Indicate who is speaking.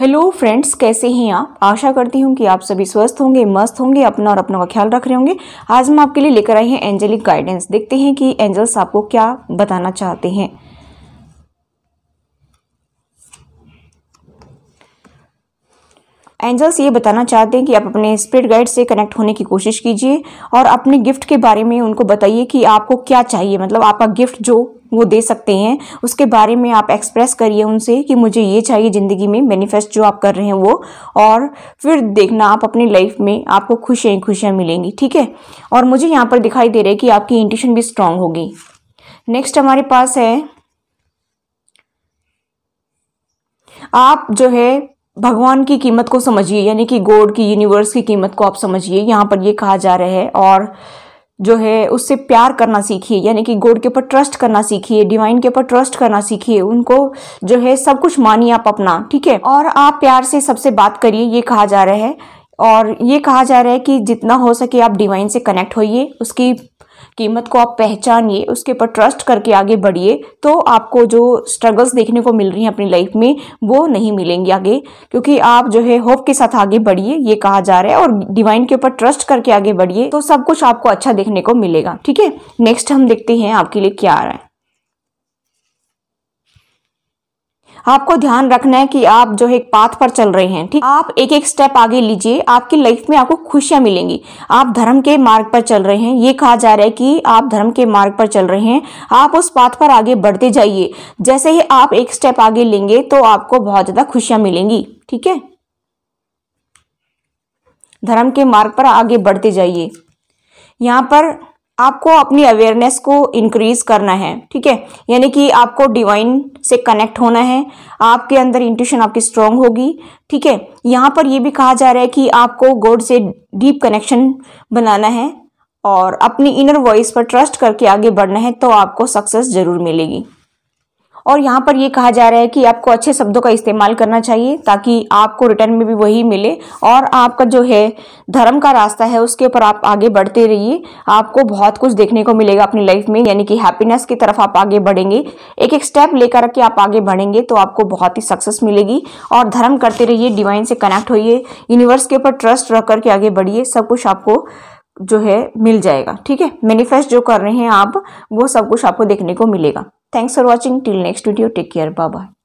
Speaker 1: hello friends कैसे हैं आप आशा करती हूँ कि आप सभी स्वस्थ होंगे मस्त होंगे अपना और अपनों का ख्याल रख रहे होंगे आज हम आपके लिए लेकर आए हैं एंजेलिक गाइडेंस देखते हैं कि एंजल्स आपको क्या बताना चाहते हैं एंजल्स ये बताना चाहते हैं कि आप अपने स्प्रिट गाइड से कनेक्ट होने की कोशिश कीजिए और अपने गिफ्ट के बारे में उनको बताइए कि आपको क्या चाहिए मतलब आपका गिफ्ट जो वो दे सकते हैं उसके बारे में आप एक्सप्रेस करिए उनसे कि मुझे ये चाहिए ज़िंदगी में मैनिफेस्ट जो आप कर रहे हैं वो और फिर देखना आप अपनी लाइफ में आपको खुशियाँ ही खुशियाँ मिलेंगी ठीक है और मुझे यहाँ पर दिखाई दे रहा है कि आपकी इंटेंशन भी स्ट्रांग होगी नेक्स्ट हमारे पास है आप जो है भगवान की कीमत को समझिए यानी कि गॉड की यूनिवर्स की कीमत को आप समझिए यहाँ पर ये कहा जा रहा है और जो है उससे प्यार करना सीखिए यानी कि गॉड के ऊपर ट्रस्ट करना सीखिए डिवाइन के ऊपर ट्रस्ट करना सीखिए उनको जो है सब कुछ मानिए आप अपना ठीक है और आप प्यार से सबसे बात करिए ये कहा जा रहा है और ये कहा जा रहा है कि जितना हो सके आप डिवाइन से कनेक्ट होइए उसकी कीमत को आप पहचानिए उसके ऊपर ट्रस्ट करके आगे बढ़िए तो आपको जो स्ट्रगल्स देखने को मिल रही हैं अपनी लाइफ में वो नहीं मिलेंगी आगे क्योंकि आप जो है होप के साथ आगे बढ़िए ये कहा जा रहा है और डिवाइन के ऊपर ट्रस्ट करके आगे बढ़िए तो सब कुछ आपको अच्छा देखने को मिलेगा ठीक है नेक्स्ट हम देखते हैं आपके लिए क्या आ रहा है आपको ध्यान रखना है कि आप जो है एक पाथ पर चल रहे हैं ठीक आप एक एक स्टेप आगे लीजिए आपकी लाइफ में आपको खुशियां मिलेंगी आप धर्म के मार्ग पर चल रहे हैं ये कहा जा रहा है कि आप धर्म के मार्ग पर चल रहे हैं आप उस पाथ पर आगे बढ़ते जाइए जैसे ही आप एक स्टेप आगे लेंगे तो आपको बहुत ज़्यादा खुशियां मिलेंगी ठीक है धर्म के मार्ग पर आगे बढ़ते जाइए यहाँ पर आपको अपनी अवेयरनेस को इंक्रीज करना है ठीक है यानी कि आपको डिवाइन से कनेक्ट होना है आपके अंदर इंट्यूशन आपकी स्ट्रांग होगी ठीक है यहाँ पर यह भी कहा जा रहा है कि आपको गॉड से डीप कनेक्शन बनाना है और अपनी इनर वॉइस पर ट्रस्ट करके आगे बढ़ना है तो आपको सक्सेस जरूर मिलेगी और यहाँ पर ये कहा जा रहा है कि आपको अच्छे शब्दों का इस्तेमाल करना चाहिए ताकि आपको रिटर्न में भी वही मिले और आपका जो है धर्म का रास्ता है उसके ऊपर आप आगे बढ़ते रहिए आपको बहुत कुछ देखने को मिलेगा अपनी लाइफ में यानी कि हैप्पीनेस की तरफ आप आगे बढ़ेंगे एक एक स्टेप लेकर के आप आगे बढ़ेंगे तो आपको बहुत ही सक्सेस मिलेगी और धर्म करते रहिए डिवाइन से कनेक्ट होइए यूनिवर्स के ऊपर ट्रस्ट रख करके आगे बढ़िए सब कुछ आपको जो है मिल जाएगा ठीक है मैनिफेस्ट जो कर रहे हैं आप वो सब कुछ आपको देखने को मिलेगा thanks for watching till next video take care bye bye